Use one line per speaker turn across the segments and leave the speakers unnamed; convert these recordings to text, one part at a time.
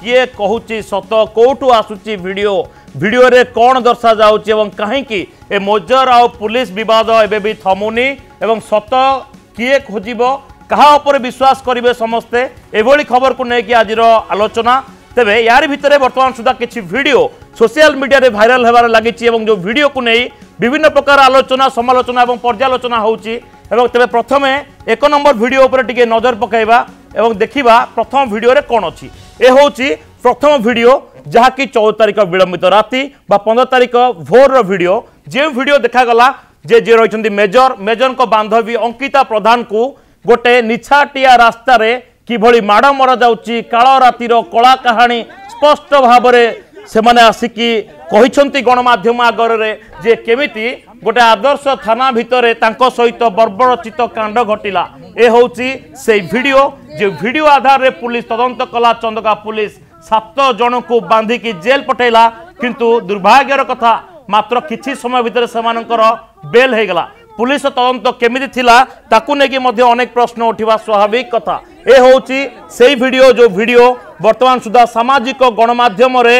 କିଏ କହୁଛି ସତ କେଉଁଠୁ ଆସୁଛି ଭିଡ଼ିଓ ଭିଡ଼ିଓରେ କ'ଣ ଦର୍ଶାଯାଉଛି ଏବଂ କାହିଁକି ଏ ମୋଜର ଆଉ ପୁଲିସ ବିବାଦ ଏବେ ବି ଥମୁନି ଏବଂ ସତ କିଏ ଖୋଜିବ କାହା ଉପରେ ବିଶ୍ୱାସ କରିବେ ସମସ୍ତେ ଏଭଳି ଖବରକୁ ନେଇକି ଆଜିର ଆଲୋଚନା ତେବେ ୟାରି ଭିତରେ ବର୍ତ୍ତମାନ ସୁଦ୍ଧା କିଛି ଭିଡ଼ିଓ ସୋସିଆଲ ମିଡ଼ିଆରେ ଭାଇରାଲ ହେବାରେ ଲାଗିଛି ଏବଂ ଯେଉଁ ଭିଡ଼ିଓକୁ ନେଇ ବିଭିନ୍ନ ପ୍ରକାର ଆଲୋଚନା ସମାଲୋଚନା ଏବଂ ପର୍ଯ୍ୟାଲୋଚନା ହେଉଛି এবং তবে প্রথমে এক নম্বর ভিডিও উপরে টিকি নজর পকাইবা এবং দেখিবা প্রথম ভিডিওরে কোণ অছি এ হচ্ছে প্রথম ভিডিও যাকি চৌদ তারিখ বিলম্বিত রাতে বা পনেরো তারিখ ভোরর ভিডিও যে ভিডিও দেখাগলা যে যে রয়েছেন মেজর মেজরক বান্ধবী অঙ্কিতা প্রধানকু গোটে নিছাটিয়া রাস্তায় কিভাবে মাড় মরা যাচ্ছি কাল রাতির কলা কাহিনী স্পষ্ট ভাবে সেমানে আসিকি କହିଛନ୍ତି ଗଣମାଧ୍ୟମ ଆଗରରେ ଯେ କେମିତି গোটে আদর্শ থানা ভিতরে তাঙ্ক সহিত বর্বরচিত কাণ্ড ঘটিলা এ হচ্ছে সেই ভিডিও যে ভিডিও আধারে পুলিশ তদন্ত কলা চন্দকা পুলিশ সাত জনক বাঁধিকি জেল পঠাইলা কিন্তু দুর্ভাগ্যর কথা মাত্র কিছু সময় ভিতরে সেমানকর বেল হয়ে গলা পুলিশ তদন্ত কেমিতি লা তাকু নেকি মধ্যে অনেক প্রশ্ন উঠিবা স্বাভাবিক কথা এ হচ্ছে সেই ভিডিও যে ভিডিও বর্তমান সুদ্ধা সামাজিক গণমাধ্যমরে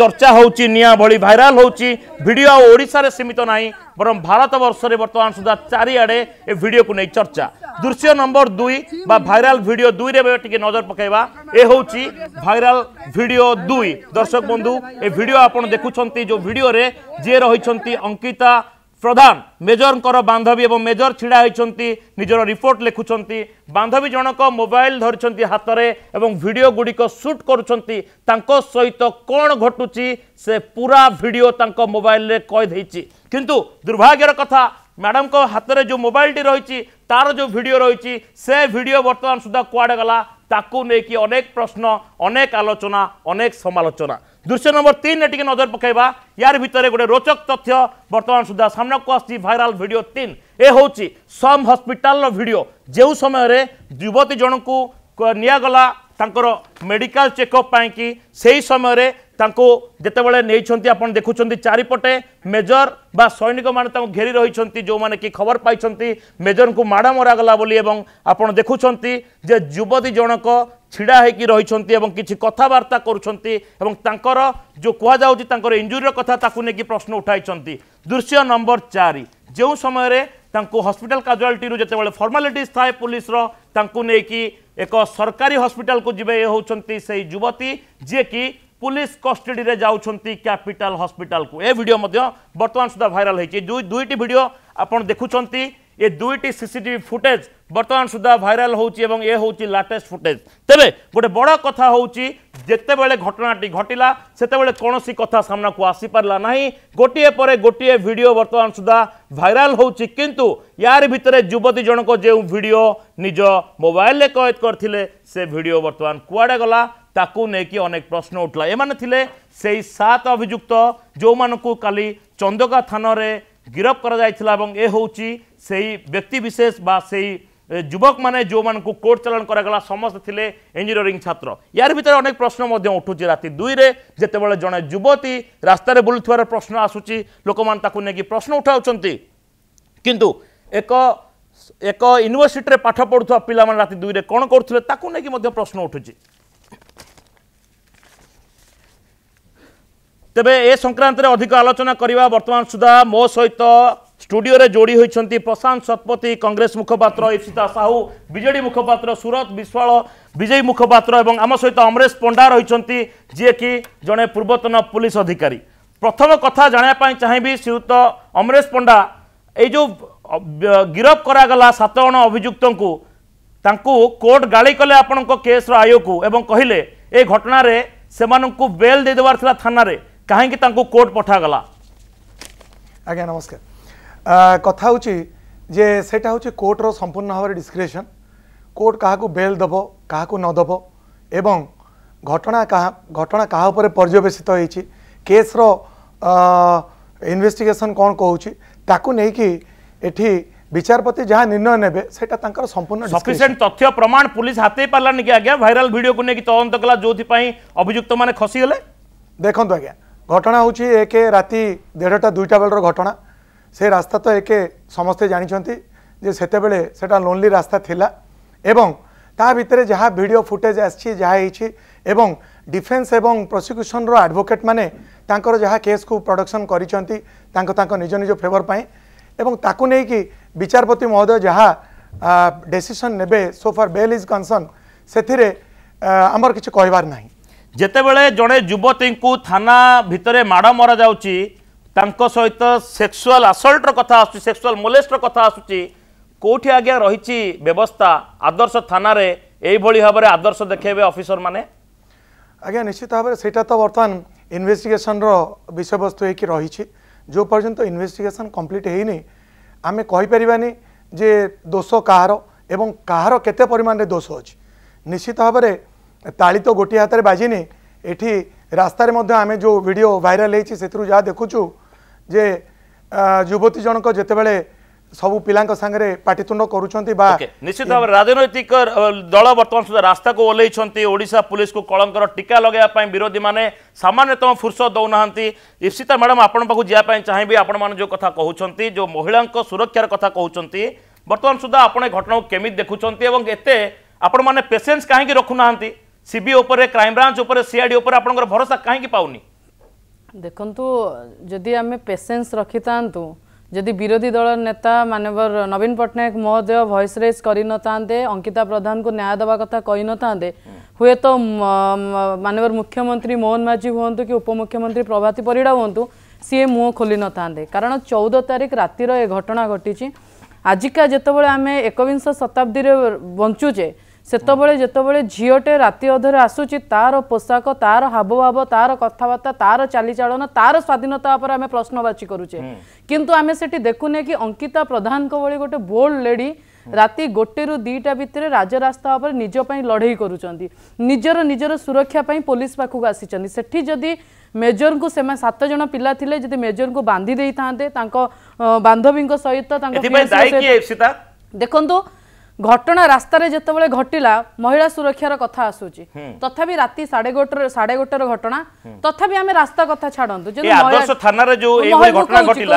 চর্চা হচ্ছে নিয়াঁ ভি ভাইরাল হচ্ছে ভিডিও আଓଡ଼ିଶାর সীমিত না বরং ভারতবর্ষে বর্তমান সুদ্ধা চারিআড়ে এ ভিডিওকে নিয়ে চর্চা দৃশ্য নম্বর দুই বা ভাইরাল ভিডিও দুইরে টিকি নজর পকাইবা এ হচ্ছে ভাইরাল ভিডিও দুই দর্শক বন্ধু এ ভিডিও আপনার দেখুম যে ভিডিওরে যে রয়েছেন অঙ্কিতা প্রধান মেজরঙ্কর বান্ধবী এবং মেজর ছিড়া হয়েছেন নিজের রিপোর্ট লেখুচার বান্ধবী জনক মোবাইল ধরিছেন হাতরে এবং ভিডিও গুড়িক সুট করছেন তাঙ্ক সহিত কোণ ঘটুচি সে পুরা ভিডিও তাঙ্ক মোবাইলে কয়েদ হয়েছি কিন্তু দুর্ভাগ্যর কথা ম্যাডামক হাতরে যে মোবাইলটি রয়েছে তার যে ভিডিও রয়েছে সে ভিডিও বর্তমান সুদ্ধা কুয়াড়ে গলা তাকে নেই অনেক প্রশ্ন অনেক আলোচনা অনেক সমালোচনা দৃশ্য নম্বর তিন টিকি নজর পকাইবা ইয়ার ভিতরে গোটে রোচক তথ্য বর্তমান সুদ্ধা সামনাকু আসছে ভাইরাল ভিডিও তিন এ হচ্ছে সম হসপিটাল ভিডিও যে সময় যুবতী জনকু নিয়াগলা তাঁর মেডিকাল চেকআপ পাইকি সেই সময় ତାଙ୍କୁ ଯେତେବେଳେ ନେଇଛନ୍ତି ଆପଣ ଦେଖୁଛନ୍ତି ଚାରିପଟେ ମେଜର ବା ସୈନିକମାନେ ତାଙ୍କୁ ଘେରି ରହିଛନ୍ତି ଯେଉଁମାନେ କି ଖବର ପାଇଛନ୍ତି ମେଜରଙ୍କୁ ମାଡ଼ ମରାଗଲା ବୋଲି ଏବଂ ଆପଣ ଦେଖୁଛନ୍ତି ଯେ ଯୁବତୀ ଜଣକ ଛିଡ଼ା ହୋଇକି ରହିଛନ୍ତି ଏବଂ କିଛି କଥାବାର୍ତ୍ତା କରୁଛନ୍ତି ଏବଂ ତାଙ୍କର ଯେଉଁ କୁହାଯାଉଛି ତାଙ୍କର ଇଞ୍ଜୁରିର କଥା ତାକୁ ନେଇକି ପ୍ରଶ୍ନ ଉଠାଇଛନ୍ତି ଦୃଶ୍ୟ ନମ୍ବର ଚାରି ଯେଉଁ ସମୟରେ ତାଙ୍କୁ ହସ୍ପିଟାଲ କାଜୁଆଲିଟିରୁ ଯେତେବେଳେ ଫର୍ମାଲିଟିଜ୍ ଥାଏ ପୋଲିସର ତାଙ୍କୁ ନେଇକି ଏକ ସରକାରୀ ହସ୍ପିଟାଲକୁ ଯିବେ ଏ ହେଉଛନ୍ତି ସେହି ଯୁବତୀ ଯିଏକି पुलिस कस्टडी में जाती क्यापिटाल हस्पिटाल को ये भिडियो बर्तमान सुधा भाइराल हो दुईट भिड आपड़ देखुंट ଏ ଦୁଇଟି ସିସିଟିଭି ଫୁଟେଜ୍ ବର୍ତ୍ତମାନ ସୁଦ୍ଧା ଭାଇରାଲ୍ ହେଉଛି ଏବଂ ଏ ହେଉଛି ଲାଟେଷ୍ଟ ଫୁଟେଜ୍ ତେବେ ଗୋଟେ ବଡ଼ କଥା ହେଉଛି ଯେତେବେଳେ ଘଟଣାଟି ଘଟିଲା ସେତେବେଳେ କୌଣସି କଥା ସାମ୍ନାକୁ ଆସିପାରିଲା ନାହିଁ ଗୋଟିଏ ପରେ ଗୋଟିଏ ଭିଡ଼ିଓ ବର୍ତ୍ତମାନ ସୁଦ୍ଧା ଭାଇରାଲ୍ ହେଉଛି କିନ୍ତୁ ୟାରି ଭିତରେ ଯୁବତୀ ଜଣକ ଯେଉଁ ଭିଡ଼ିଓ ନିଜ ମୋବାଇଲରେ କଏଦ କରିଥିଲେ ସେ ଭିଡ଼ିଓ ବର୍ତ୍ତମାନ କୁଆଡ଼େ ଗଲା ତାକୁ ନେଇକି ଅନେକ ପ୍ରଶ୍ନ ଉଠିଲା ଏମାନେ ଥିଲେ ସେଇ ସାତ ଅଭିଯୁକ୍ତ ଯେଉଁମାନଙ୍କୁ କାଲି ଚନ୍ଦକା ଥାନାରେ ଗିରଫ କରାଯାଇଥିଲା ଏବଂ ଏ ହେଉଛି ସେହି ବ୍ୟକ୍ତିବିଶେଷ ବା ସେହି ଯୁବକମାନେ ଯେଉଁମାନଙ୍କୁ କୋର୍ଟ ଚାଲାଣ କରାଗଲା ସମସ୍ତେ ଥିଲେ ଇଞ୍ଜିନିୟରିଂ ଛାତ୍ର ୟାର ଭିତରେ ଅନେକ ପ୍ରଶ୍ନ ମଧ୍ୟ ଉଠୁଛି ରାତି ଦୁଇରେ ଯେତେବେଳେ ଜଣେ ଯୁବତୀ ରାସ୍ତାରେ ବୁଲୁଥିବାର ପ୍ରଶ୍ନ ଆସୁଛି ଲୋକମାନେ ତାକୁ ନେଇକି ପ୍ରଶ୍ନ ଉଠାଉଛନ୍ତି କିନ୍ତୁ ଏକ ଏକ ୟୁନିଭର୍ସିଟିରେ ପାଠ ପଢ଼ୁଥିବା ପିଲାମାନେ ରାତି ଦୁଇରେ କ'ଣ କରୁଥିଲେ ତାକୁ ନେଇକି ମଧ୍ୟ ପ୍ରଶ୍ନ ଉଠୁଛି ତେବେ ଏ ସଂକ୍ରାନ୍ତରେ ଅଧିକ ଆଲୋଚନା କରିବା ବର୍ତ୍ତମାନ ସୁଦ୍ଧା ମୋ ସହିତ ଷ୍ଟୁଡ଼ିଓରେ ଯୋଡ଼ି ହୋଇଛନ୍ତି ପ୍ରଶାନ୍ତ ଶତପଥୀ କଂଗ୍ରେସ ମୁଖପାତ୍ର ଇପ୍ସିତା ସାହୁ ବିଜେଡ଼ି ମୁଖପାତ୍ର ସୁରତ ବିଶ୍ୱାଳ ବିଜେପି ମୁଖପାତ୍ର ଏବଂ ଆମ ସହିତ ଅମରେଶ ପଣ୍ଡା ରହିଛନ୍ତି ଯିଏକି ଜଣେ ପୂର୍ବତନ ପୁଲିସ ଅଧିକାରୀ ପ୍ରଥମ କଥା ଜାଣିବା ପାଇଁ ଚାହିଁବି ଶ୍ରୀଯୁକ୍ତ ଅମରେଶ ପଣ୍ଡା ଏଇ ଯେଉଁ ଗିରଫ କରାଗଲା ସାତ ଜଣ ଅଭିଯୁକ୍ତଙ୍କୁ ତାଙ୍କୁ କୋର୍ଟ ଗାଳି କଲେ ଆପଣଙ୍କ କେସ୍ର ଆୟକୁ ଏବଂ କହିଲେ ଏ ଘଟଣାରେ ସେମାନଙ୍କୁ ବେଲ୍ ଦେଇଦେବାର ଥିଲା ଥାନାରେ कहीं कोर्ट पठागला
आज्ञा नमस्कार कथा जे से हूँ कोर्टर संपूर्ण भाव डिस्क्रिपन कोर्ट क्या बेल दब क्या नदब एवं घटना का घटना क्या उपर पर्यवेसित केस्र इनभेटिगेसन कौन कौन ताकू नहीं विचारपति जहाँ निर्णय ने संपूर्ण सफिसीयंट
तथ्य प्रमाण पुलिस हाथ पार्लानी कि आज्ञा भाइराल भिड को लेकिन तदंत कला जो अभुक्त मैंने खसीगले
देखो आज्ञा ঘটনা হচ্ছে এক রাতে দেড়টা দুইটা বেলার ঘটনা সে রাস্তা তো একে সমস্তে জাঁচান যে সেতবে সেটা লোনলি রাস্তা লা এবং তা ভিতরে যা ভিডিও ফুটেজ আসছে যা হয়েছে এবং ডিফেন্স এবং প্রসিকুসনর রডভোকেট মানে তাঁর যা কেস কু প্রডকশন করেছেন তাঁর নিজ নিজ ফেভর পাই এবং তাকে নিয়ে বিচারপতি মহোদয় যা ডেসিশন নেবে সোফার বেল ইজ কনসর্ন সে আমার কিছু কহবার নাই
ଯେତେବେଳେ ଜଣେ ଯୁବତୀଙ୍କୁ ଥାନା ଭିତରେ ମାଡ଼ ମରାଯାଉଛି ତାଙ୍କ ସହିତ ସେକ୍ସୁଆଲ୍ ଆସଲ୍ଟର କଥା ଆସୁଛି ସେକ୍ସୁଆଲ୍ ମୋଲେଷ୍ଟର କଥା ଆସୁଛି କେଉଁଠି ଆଜ୍ଞା ରହିଛି ବ୍ୟବସ୍ଥା ଆଦର୍ଶ ଥାନାରେ ଏଇଭଳି ଭାବରେ ଆଦର୍ଶ ଦେଖେଇବେ ଅଫିସରମାନେ
ଆଜ୍ଞା ନିଶ୍ଚିତ ଭାବରେ ସେଇଟା ତ ବର୍ତ୍ତମାନ ଇନଭେଷ୍ଟିଗେସନର ବିଷୟବସ୍ତୁ ହେଇକି ରହିଛି ଯେଉଁ ପର୍ଯ୍ୟନ୍ତ ଇନଭେଷ୍ଟିଗେସନ କମ୍ପ୍ଲିଟ୍ ହେଇନି ଆମେ କହିପାରିବାନି ଯେ ଦୋଷ କାହାର ଏବଂ କାହାର କେତେ ପରିମାଣରେ ଦୋଷ ଅଛି ନିଶ୍ଚିତ ଭାବରେ ତାଳି ତ ଗୋଟିଏ ହାତରେ ବାଜିନି ଏଠି ରାସ୍ତାରେ ମଧ୍ୟ ଆମେ ଯେଉଁ ଭିଡ଼ିଓ ଭାଇରାଲ୍ ହେଇଛି ସେଥିରୁ ଯାହା ଦେଖୁଛୁ ଯେ ଯୁବତୀ ଜଣକ ଯେତେବେଳେ ସବୁ ପିଲାଙ୍କ ସାଙ୍ଗରେ ପାଟିତୁଣ୍ଡ କରୁଛନ୍ତି ବା ନିଶ୍ଚିତ ଭାବରେ
ରାଜନୈତିକ ଦଳ ବର୍ତ୍ତମାନ ସୁଦ୍ଧା ରାସ୍ତାକୁ ଓହ୍ଲେଇଛନ୍ତି ଓଡ଼ିଶା ପୁଲିସକୁ କଳଙ୍କର ଟୀକା ଲଗାଇବା ପାଇଁ ବିରୋଧୀମାନେ ସାମାନ୍ୟତମ ଫୁର୍ସତ ଦେଉନାହାନ୍ତି ଇପ୍ସିତା ମ୍ୟାଡ଼ାମ୍ ଆପଣଙ୍କ ପାଖକୁ ଯିବା ପାଇଁ ଚାହିଁବି ଆପଣମାନେ ଯେଉଁ କଥା କହୁଛନ୍ତି ଯେଉଁ ମହିଳାଙ୍କ ସୁରକ୍ଷାର କଥା କହୁଛନ୍ତି ବର୍ତ୍ତମାନ ସୁଦ୍ଧା ଆପଣ ଏ ଘଟଣାକୁ କେମିତି ଦେଖୁଛନ୍ତି ଏବଂ ଏତେ ଆପଣମାନେ ପେସେନ୍ସ କାହିଁକି ରଖୁନାହାନ୍ତି সিবি উপরে ক্রাইমব্রাঞ্চ উপরে সিআইডি উপরে আপনার ভরসা কাহি পাওনি
দেখুন যদি আমি পেসেন্স রক্ষি থাকে যদি বিরোধী দলর নেতা মানবর নবীন পট্টনাক মহোদয় ভয়েস রেজ করে নথাতে অঙ্কিতা প্রধানকে ন্যায় দেওয়া কথা কই নথাতে হুয়েত মানবর মুখ্যমন্ত্রী মোহন মাঝি হুম কি উপমুখ্যমন্ত্রী প্রভাতী পরিড়া হুম সি মুহ খোলি নথাতে কারণ চৌদ তারিখ রাতির এ ঘটনা ঘটিছে আজিকা যেতবে আমি একবিংশ শতাব্দীরে বঞ্চুছে ସେତେବେଳେ ଯେତେବେଳେ ଝିଅଟେ ରାତି ଅଧରେ ଆସୁଛି ତାର ପୋଷାକ ତାର ହାବଭାବ ତାର କଥାବାର୍ତ୍ତା ତାର ଚାଲିଚାଳନ ତାର ସ୍ୱାଧୀନତା ଉପରେ ଆମେ ପ୍ରଶ୍ନବାଚୀ କରୁଛେ କିନ୍ତୁ ଆମେ ସେଠି ଦେଖୁନେ କି ଅଙ୍କିତା ପ୍ରଧାନଙ୍କ ଭଳି ଗୋଟେ ବୋଲ୍ଡ ଲେଡି ରାତି ଗୋଟେରୁ ଦୁଇଟା ଭିତରେ ରାଜରାସ୍ତା ଉପରେ ନିଜ ପାଇଁ ଲଢ଼େଇ କରୁଛନ୍ତି ନିଜର ନିଜର ସୁରକ୍ଷା ପାଇଁ ପୋଲିସ ପାଖକୁ ଆସିଛନ୍ତି ସେଠି ଯଦି মেজরঙ্কু সেমা সাত জন পিলা থিলে যদি মেজরঙ্কু বাঁধি দেইথান্তে তাঙ্ক বান্ধবীঙ্ক সহিত তাঙ্ক দেখন্তু ঘটনা রাস্তায় যেত ঘটিলা মহিলা সুরক্ষার কথা আসুচি তথাপি রাতে সাড়ে গোটে সাড়ে গোটের ঘটনা তথাপি আমি রাস্তা কথা ছাড়ন্তু আদর্শ
থানার ঘটনা ঘটিলা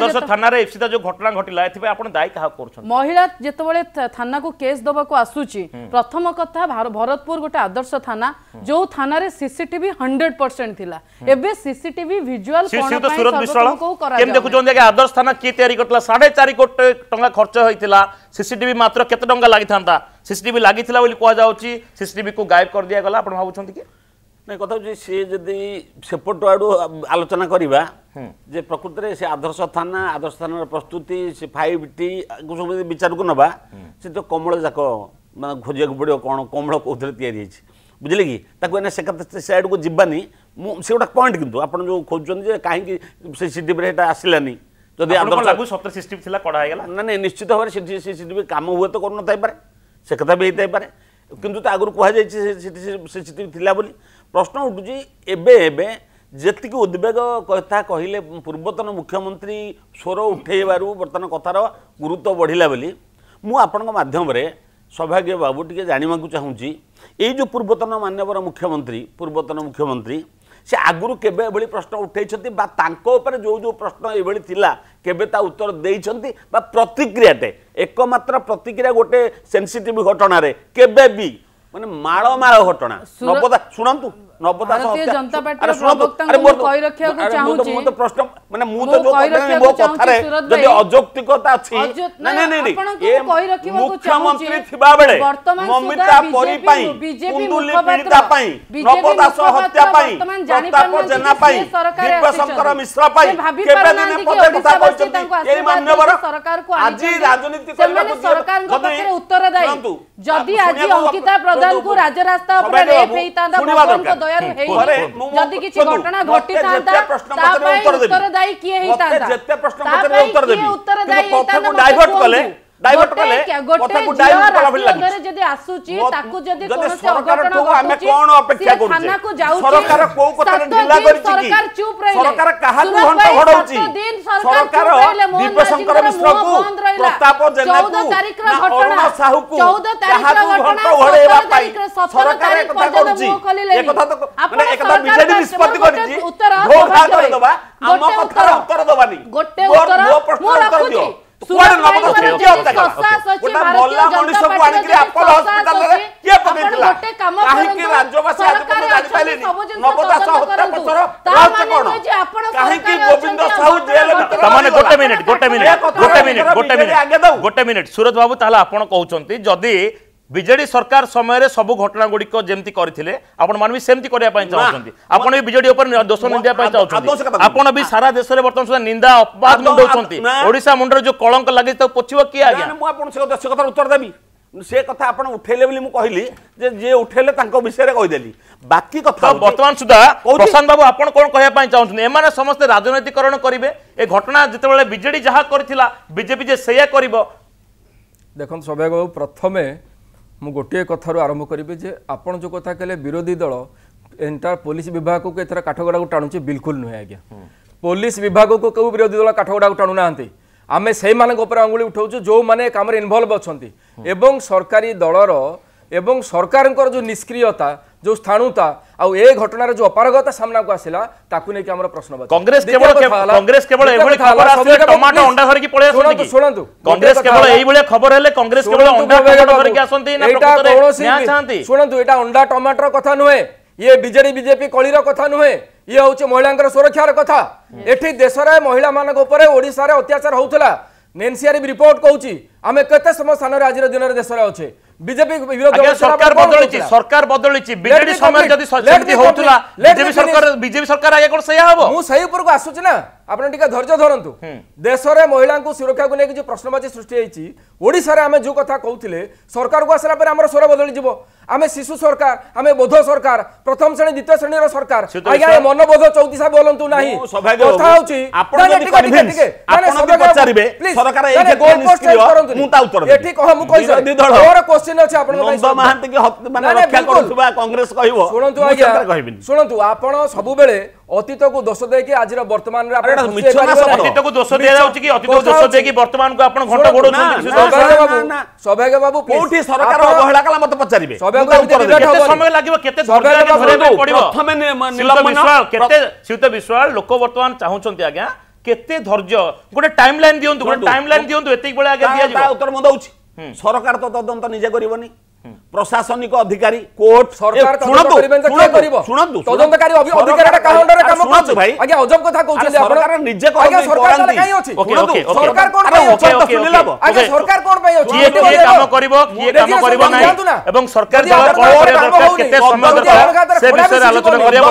আদর্শ থানার এফসিদা যে ঘটনা ঘটিলা এতিবে আপন দায়ী কাহা করছন
মহিলা যেতবে থানাকু কেস দেওয়া আসুচি প্রথম কথা ভরতপুর গোটে আদর্শ থানা যে থানার সিসিটিভি 100% থিলা এবে সিসিটিভি ভিজুয়াল কোন পাই সুরত মিশ্রণ কেম দেখুছন
আদর্শ থানা কি তৈরি করতলা 4.5 কোটি টাকা খরচ সিসিটিভি মাত্র কেতে টঙ্কা লাগিথান্তা সিসিটিভি লাগিছিলা বলি কোয়া যাচ্ছে সিসিটিভি কু গায়েব করে দিয়া গলা আপনি ভাবুছেন কি
না কথা হচ্ছে সে যদি সেপট আড়ু আলোচনা করা যে প্রকৃতরে সে আদর্শ থানা আদর্শ থানার প্রস্তুতি সে ফাইভ টি সব বিচারক নেবা সে তো কমল যাক মানে খোঁজাকে পড়ব কোণ কমল কোথায় তৈরি হয়েছে বুঝলে কি তাকে এনে সে সে আড়ু যাবানি সে গোটা পয়েন্ট কিন্তু আপনার যে খোঁজুন যে কাহি সিসিটিভি এটা আসলানি যদি লাগୁ ସତରେ ସିସିଟିଭି ଥିଲା କଡ଼ା ହେଇଗଲା ନା ନାଇଁ ନିଶ୍ଚିତ ଭାବରେ ସିସିଟିଭି କାମ ହୁଏତ କରୁନଥାଇପାରେ ସେ କଥା ବି ହେଇଥାଇପାରେ କିନ୍ତୁ ତା ଆଗରୁ କୁହାଯାଇଛି ସେଠି ସିସିଟିଭି ଥିଲା ବୋଲି ପ୍ରଶ୍ନ ଉଠୁଛି ଏବେ ଏବେ ଯେତିକି ଉଦ୍ବେଗ କଥା କହିଲେ ପୂର୍ବତନ ମୁଖ୍ୟମନ୍ତ୍ରୀ ସ୍ୱର ଉଠେଇବାରୁ ବର୍ତ୍ତମାନ କଥାର ଗୁରୁତ୍ୱ ବଢ଼ିଲା ବୋଲି ମୁଁ ଆପଣଙ୍କ ମାଧ୍ୟମରେ ସୌଭାଗ୍ୟ ବାବୁ ଟିକେ ଜାଣିବାକୁ ଚାହୁଁଛି ଏଇ ଯେଉଁ ପୂର୍ବତନ ମାନ୍ୟବର ମୁଖ୍ୟମନ୍ତ୍ରୀ ପୂର୍ବତନ ମୁଖ୍ୟମନ୍ତ୍ରୀ ସେ ଆଗରୁ କେବେ ଏଭଳି ପ୍ରଶ୍ନ ଉଠାଇଛନ୍ତି ବା ତାଙ୍କ ଉପରେ ଯେଉଁ ଯେଉଁ ପ୍ରଶ୍ନ ଏଭଳି ଥିଲା କେବେ ତା ଉତ୍ତର ଦେଇଛନ୍ତି ବା ପ୍ରତିକ୍ରିୟାଟେ ଏକମାତ୍ର ପ୍ରତିକ୍ରିୟା ଗୋଟେ ସେନ୍ସିଟିଭ୍ ଘଟଣାରେ କେବେ ବି ମାନେ ମାଳ ମାଳ ଘଟଣା ଶୁଣନ୍ତୁ ভারতীয় জনতা পার্টির ମୁଁ କହି ରଖିବାକୁ ଚାହୁଁଛି ମୁଁ ପ୍ରଶ୍ନ ମାନେ ମୁଁ ତ ଯୋଉ କହିଲି ମୋ କଥାରେ ଯଦି ଅଛି ନା ନା ନା
ଏ ମୁଖ୍ୟମନ୍ତ୍ରୀ ଥିବା ବେଳେ ମମିତା ପରି ପାଇଁ କୁନ୍ଦୁଲି ପାଇଁ ନବ ଦାସ ହତ୍ୟା ଜେନା ପାଇଁ ଦିବ୍ୟଶଙ୍କର ମିଶ୍ର ପାଇଁ କେବେ ଦିନେ ପଦେ ଆଜି ରାଜନୀତି କରିବାକୁ ସରକାରଙ୍କ ପାଖରେ ଉତ୍ତରଦାୟୀ ଯଦି ଆଜି ଅଙ୍କିତା ପ୍ରଧାନଙ୍କୁ ରାଜରାସ୍ତା ଉପରେ ରେପ୍ ହେଇଥାନ୍ତା ଦୟାରୁ
ହେଇନି ଯଦି କିଛି ଘଟଣା ଘଟିଥାନ୍ତା ତା ପାଇଁ ଉତ୍ତରଦାୟୀ କିଏ ହେଇଥାନ୍ତା
ତା ପାଇଁ କିଏ ଉତ୍ତରଦାୟୀ ହେଇଥାନ୍ତା କୁହନ୍ତୁ ডাইভর্ট কলে কথাকু ডাইভর্ট কলা ভলি লাগে
যদি আসুচি তাকু যদি কোনসে অঘটন আমি কোন অপেক্ষা করছি সরকার কোউ কথা ঢিলা করিছি কি সরকার চুপ রইলে সরকার কাহাকু ঘন্ট ঘড়াউছি
সরকার দীপশঙ্কর মিশ্রকু প্রতাপ জেনাকু অরুণ সাহুকু কাহাকু ঘন্ট ঘড়াইবা পাই সরকার কথা করছি এ কথা তো মানে এ কথা বিজেডি নিষ্পত্তি করিছি উত্তর ধোখা করে দবা আম কথার উত্তর দবানি গোটে উত্তর মো প্রশ্ন উত্তর দিও କୁଆଡେ ମଲା ମଣିଷକୁ ଆଣିକିରି ଆପୋଲ ହସ୍ପିଟାଲରେ କିଏ ପକେଇଥିଲା କାହିଁକି ରାଜ୍ୟବାସୀ ଆଜି ପର୍ଯ୍ୟନ୍ତ ଜାଣିପାରିଲେନି ନବଦାସ ହତ୍ୟା ପଛର ରହସ୍ୟ କଣ କାହିଁକି ଗୋବିନ୍ଦ ସାହୁ ଜେଲ ତାମାନେ ଗୋଟେ
ମିନିଟ୍ ଗୋଟେ ମିନିଟ୍ ଗୋଟେ ମିନିଟ୍ ଗୋଟେ ମିନିଟ୍ ଗୋଟେ ମିନିଟ୍ ସୁରଜ ବାବୁ ତାହେଲେ ଆପଣ କହୁଛନ୍ତି ଯଦି বিজেডি সরকার সময়ের সবু ঘটনাগুড়ি যেমতি করে আপনার বি সেমতি করা চাহুমান আপনার বি বিজেডি উপরে দোষ নিন্দা চাহুমান আপনার বি সারা দেশের বর্তমান সুদ্ধা নিন্দা অপবাদ মুন্ডাউন ওড়শা
মুন্ডরে যে কলঙ্ক লাগি তাকে পোছিব কি আজ্ঞা আপনার সে সে কথার উত্তর দেবি সে কথা আপনার উঠাইলে বলে মু কহিলি যে যে উঠাইলে তাঙ্ক বিষয়ে কইদেলি বাকি কথা বর্তমান
সুদ্ধা প্রশান্ত বাবু আপনার কোন কহিয়া পাই চাহুছেন এমানে সমস্ত রাজনৈতিকরণ করিবে এ ঘটনা যেতবেলে বিজেডি যাহা করিছিলা বিজেপি যে সেয়া করিব
দেখুন সৌভাগ্য বাবু প্রথমে ମୁଁ ଗୋଟିଏ କଥାରୁ ଆରମ୍ଭ କରିବି ଯେ ଆପଣ ଯେଉଁ କଥା କହିଲେ ବିରୋଧୀ ଦଳ ଏଣ୍ଟାୟର ପୋଲିସ ବିଭାଗକୁ ଏଥର କାଠଗଡ଼ାକୁ ଟାଣୁଛି ବିଲକୁଲ ନୁହେଁ ଆଜ୍ଞା ପୋଲିସ ବିଭାଗକୁ କେଉଁ ବିରୋଧୀ ଦଳ କାଠଗଡ଼ାକୁ ଟାଣୁନାହାନ୍ତି ଆମେ ସେଇମାନଙ୍କ ଉପରେ ଅଙ୍ଗୁଳି ଉଠାଉଛୁ ଯେଉଁମାନେ କାମରେ ଇନଭଲ୍ଭ ଅଛନ୍ତି ଏବଂ ସରକାରୀ ଦଳର ଏବଂ ସରକାରଙ୍କର ଯେଉଁ ନିଷ୍କ୍ରିୟତା ଯେଉଁ ସ୍ଥାଣୁତା ଆଉ ଏ ଘଟଣାର ଯେଉଁ ଅପାରଗତା ସାମ୍ନାକୁ ଆସିଲା ତାକୁ ନେଇକି ଆମର ପ୍ରଶ୍ନ ଶୁଣନ୍ତୁ ଏଇଟା ଅଣ୍ଡା ଟମାଟୋର କଥା ନୁହେଁ ଇଏ ବିଜେଡି ବିଜେପି କଳିର କଥା ନୁହେଁ ଇଏ ହଉଛି ମହିଳାଙ୍କର ସୁରକ୍ଷାର କଥା ଏଠି ଦେଶରେ ମହିଳାମାନଙ୍କ ଉପରେ ଓଡ଼ିଶାରେ ଅତ୍ୟାଚାର ହଉଥିଲା ଏନ୍ସିଆର୍ ରିପୋର୍ଟ କହୁଛି ଆମେ କେତେ ସମୟ ସ୍ଥାନରେ ଆଜିର ଦିନରେ ଦେଶରେ ଅଛେ বিজেপি সরকার বদলিছি সরকার বদলিছি বিজেডি সময় যদি সেমতি হউতলা বিজেপি সরকার বিজেপি সরকার আগে কোন সেয়া হবো মু সেই উপরকু আসুছি না আপন টিকে ধৈর্য ধরন্তু দেশরে মহিলাঙ্কু সুরক্ষাকু নেকি যে প্রশ্নবাচী সৃষ্টি হইছি ওড়িশারে আমি যে কথা কউতিলে সরকারকু আসলা পরে আমার স্বর বদলি যাব আমি শিশু সরকার আমি বোধ সরকার প্রথম শ্রেণী দ্বিতীয় শ্রেণীর সরকার আজ্ঞা মনোবোধ চৌতিশা বলন্তু সরকার क्वेश्चन अछि आपन नंदा महांत के हक माने रक्षा करथुबा कांग्रेस कहबो शुणतु आज्ञा सुनंतु आपन सब बेले अतीत को दोष दे के आजर वर्तमान रे आपण अतीत को दोष दे जाउ छी कि अतीत को दोष दे कि
वर्तमान को आपन घंटा गोडो छी सौभाग्य बाबू
सौभाग्य बाबू कोठी सरकार अवहेला
कला मत पचारिबे सौभाग्य बाबू केते समय
लागिबो केते सरकार घरे पडिबो
प्रथमे विश्वाल
केते शिवत विश्वाल लोक वर्तमान चाहु चाहुचंती आज्ञा केते धैर्य गोटे टाइम लाइन दियंतु गोटे टाइम लाइन दियंतु एतेक बेले आगे दिया
उतर म दउची ସରକାର ତ ତଦନ୍ତ ନିଜେ କରିବନି ପ୍ରଶାସନିକ ଅଧିକାରୀ କୋର୍ଟ ଏବଂ ସରକାର କେତେ ସମୟ ଦରକାର ସେ
ବିଷୟରେ ଆଲୋଚନା କରିବା